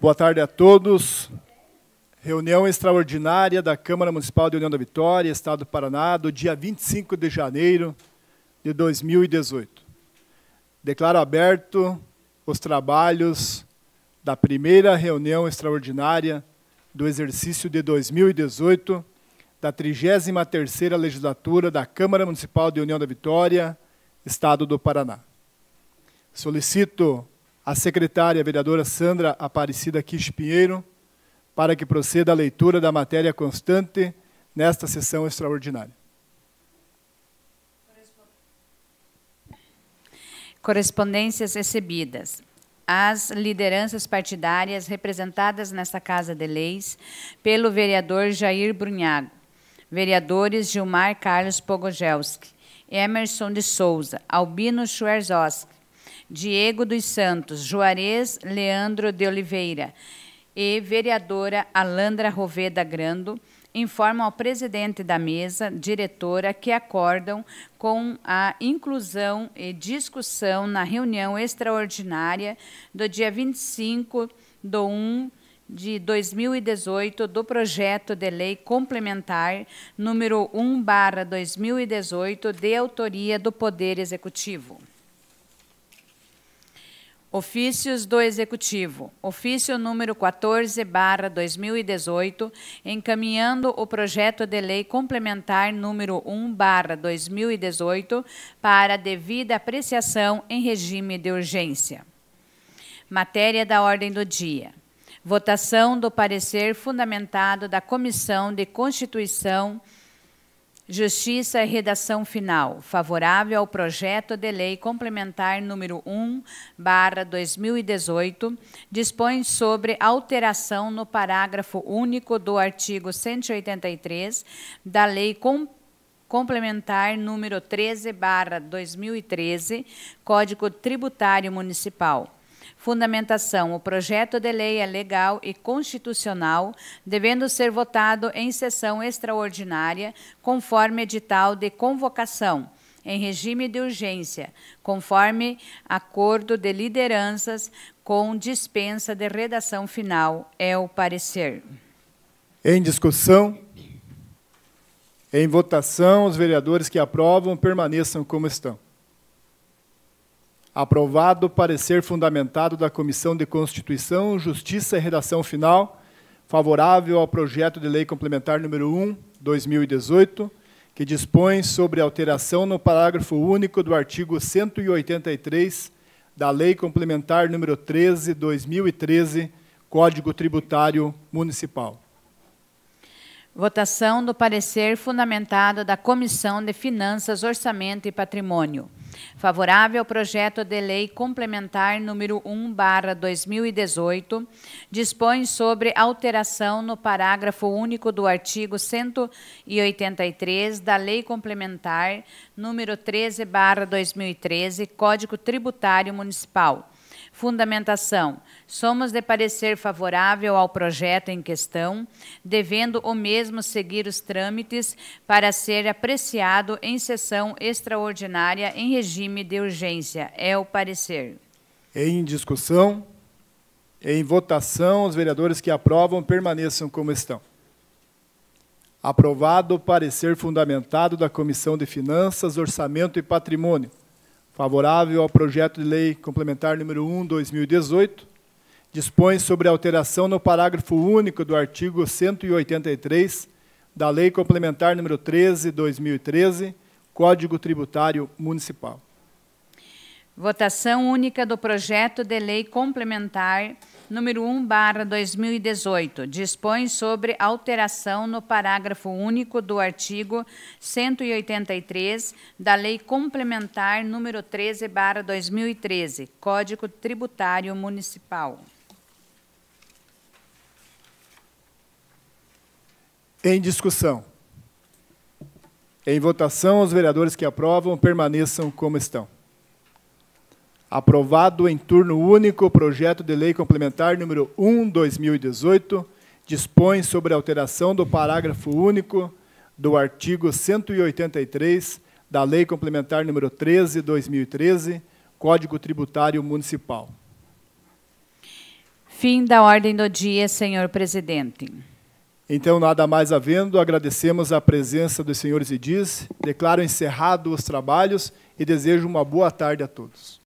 Boa tarde a todos. Reunião extraordinária da Câmara Municipal de União da Vitória, Estado do Paraná, do dia 25 de janeiro de 2018. Declaro aberto os trabalhos da primeira reunião extraordinária do exercício de 2018 da 33ª Legislatura da Câmara Municipal de União da Vitória, Estado do Paraná. Solicito a secretária a vereadora Sandra Aparecida Quis Pinheiro para que proceda a leitura da matéria constante nesta sessão extraordinária. Correspondências recebidas as lideranças partidárias representadas nesta Casa de Leis pelo vereador Jair Brunhago, vereadores Gilmar Carlos Pogogelski, Emerson de Souza, Albino Schwerzoski, Diego dos Santos, Juarez Leandro de Oliveira e vereadora Alandra Roveda Grando informam ao presidente da mesa, diretora, que acordam com a inclusão e discussão na reunião extraordinária do dia 25 do 1 de 2018 do projeto de lei complementar número 1/2018 de autoria do Poder Executivo. Ofícios do Executivo. Ofício número 14, barra 2018, encaminhando o projeto de lei complementar número 1, barra 2018, para devida apreciação em regime de urgência. Matéria da ordem do dia. Votação do parecer fundamentado da Comissão de Constituição e Justiça redação final, favorável ao projeto de lei complementar número 1, barra 2018, dispõe sobre alteração no parágrafo único do artigo 183 da lei complementar complementar número 13/2013, Código Tributário Municipal Fundamentação: o projeto de lei é legal e constitucional, devendo ser votado em sessão extraordinária, conforme edital de convocação em regime de urgência, conforme acordo de lideranças com dispensa de redação final. É o parecer. Em discussão, em votação, os vereadores que aprovam permaneçam como estão. Aprovado o parecer fundamentado da Comissão de Constituição, Justiça e Redação Final, favorável ao projeto de lei complementar número 1, 2018, que dispõe sobre alteração no parágrafo único do artigo 183 da Lei Complementar número 13, 2013, Código Tributário Municipal. Votação do parecer fundamentado da Comissão de Finanças, Orçamento e Patrimônio favorável ao projeto de lei complementar número 1, barra 2018, dispõe sobre alteração no parágrafo único do artigo 183 da lei complementar número 13, barra 2013, Código Tributário Municipal, Fundamentação. Somos de parecer favorável ao projeto em questão, devendo o mesmo seguir os trâmites para ser apreciado em sessão extraordinária em regime de urgência. É o parecer. Em discussão, em votação, os vereadores que aprovam permaneçam como estão. Aprovado o parecer fundamentado da Comissão de Finanças, Orçamento e Patrimônio favorável ao projeto de lei complementar número 1, 2018, dispõe sobre alteração no parágrafo único do artigo 183 da Lei Complementar número 13, 2013, Código Tributário Municipal. Votação única do projeto de lei complementar número 1 barra 2018 dispõe sobre alteração no parágrafo único do artigo 183 da Lei Complementar número 13 barra 2013, Código Tributário Municipal. Em discussão. Em votação, os vereadores que aprovam permaneçam como estão. Aprovado em turno único o projeto de lei complementar número 1, 2018, dispõe sobre a alteração do parágrafo único do artigo 183 da Lei Complementar número 13, 2013, Código Tributário Municipal. Fim da ordem do dia, senhor presidente. Então, nada mais havendo, agradecemos a presença dos senhores diz, declaro encerrado os trabalhos e desejo uma boa tarde a todos.